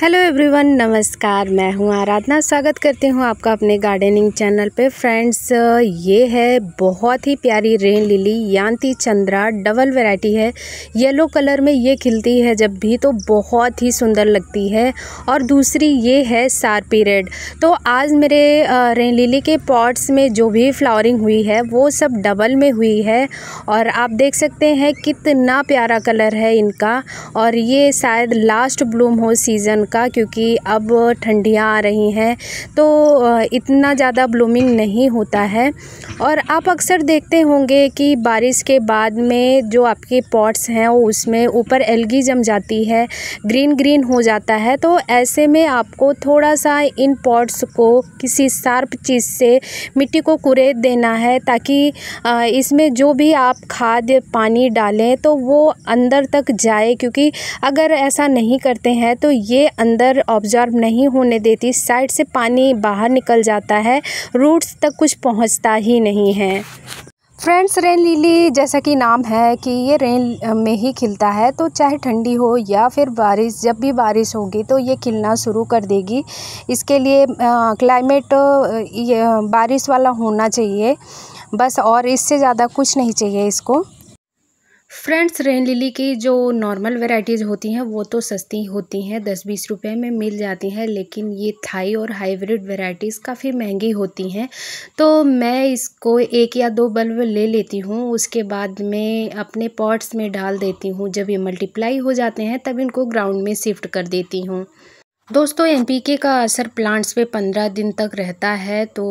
hello everyone नमस्कार मैं हूँ आराधना स्वागत करती हूँ आपका अपने गार्डनिंग चैनल पे फ्रेंड्स ये है बहुत ही प्यारी रेन लिली यांती चंद्रा डबल वैरायटी है येलो कलर में ये खिलती है जब भी तो बहुत ही सुंदर लगती है और दूसरी ये है सारपी रेड तो आज मेरे रेन लिली के पॉट्स में जो भी फ्लावरिंग हुई है वो सब डबल में हुई है और आप देख सकते हैं कितना प्यारा कलर है इनका और ये शायद लास्ट ब्लूम हो सीज़न का क्योंकि अब ठंडियाँ आ रही हैं तो इतना ज़्यादा ब्लूमिंग नहीं होता है और आप अक्सर देखते होंगे कि बारिश के बाद में जो आपके पॉट्स हैं उसमें ऊपर एलगी जम जाती है ग्रीन ग्रीन हो जाता है तो ऐसे में आपको थोड़ा सा इन पॉट्स को किसी शार्प चीज़ से मिट्टी को कुरेद देना है ताकि इसमें जो भी आप खाद पानी डालें तो वो अंदर तक जाए क्योंकि अगर ऐसा नहीं करते हैं तो ये अंदर ऑब्जर्व नहीं होने देती साइड से पानी बाहर निकल जाता है रूट्स तक कुछ पहुंचता ही नहीं है फ्रेंड्स रेन लीली जैसा कि नाम है कि ये रेन में ही खिलता है तो चाहे ठंडी हो या फिर बारिश जब भी बारिश होगी तो ये खिलना शुरू कर देगी इसके लिए क्लाइमेट बारिश वाला होना चाहिए बस और इससे ज़्यादा कुछ नहीं चाहिए इसको फ्रेंड्स रेन लिली की जो नॉर्मल वेराइटीज़ होती हैं वो तो सस्ती होती हैं दस बीस रुपए में मिल जाती हैं लेकिन ये थाई और हाइब्रिड वेराइटीज़ काफ़ी महंगी होती हैं तो मैं इसको एक या दो बल्ब ले लेती हूँ उसके बाद मैं अपने पॉट्स में डाल देती हूँ जब ये मल्टीप्लाई हो जाते हैं तब इनको ग्राउंड में शिफ्ट कर देती हूँ दोस्तों एन का असर प्लांट्स पे पंद्रह दिन तक रहता है तो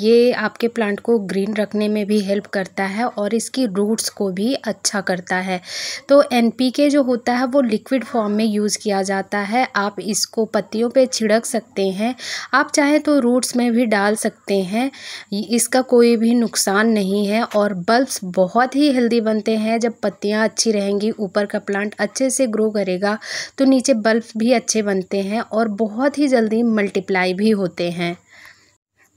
ये आपके प्लांट को ग्रीन रखने में भी हेल्प करता है और इसकी रूट्स को भी अच्छा करता है तो एन जो होता है वो लिक्विड फॉर्म में यूज़ किया जाता है आप इसको पत्तियों पे छिड़क सकते हैं आप चाहें तो रूट्स में भी डाल सकते हैं इसका कोई भी नुकसान नहीं है और बल्ब्स बहुत ही हेल्दी बनते हैं जब पत्तियाँ अच्छी रहेंगी ऊपर का प्लांट अच्छे से ग्रो करेगा तो नीचे बल्ब भी अच्छे बनते हैं और और बहुत ही जल्दी मल्टीप्लाई भी होते हैं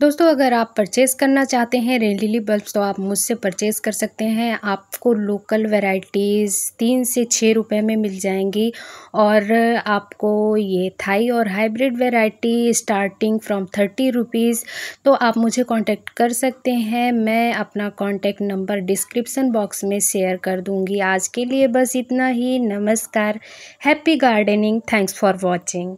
दोस्तों अगर आप परचेज़ करना चाहते हैं लिली बल्ब्स तो आप मुझसे परचेज़ कर सकते हैं आपको लोकल वैरायटीज़ तीन से छः रुपए में मिल जाएंगी और आपको ये थाई और hybrid variety starting from thirty rupees तो आप मुझे कांटेक्ट कर सकते हैं मैं अपना कांटेक्ट नंबर डिस्क्रिप्सन बॉक्स में शेयर कर दूँगी आज के लिए बस इतना ही नमस्कार happy gardening thanks for watching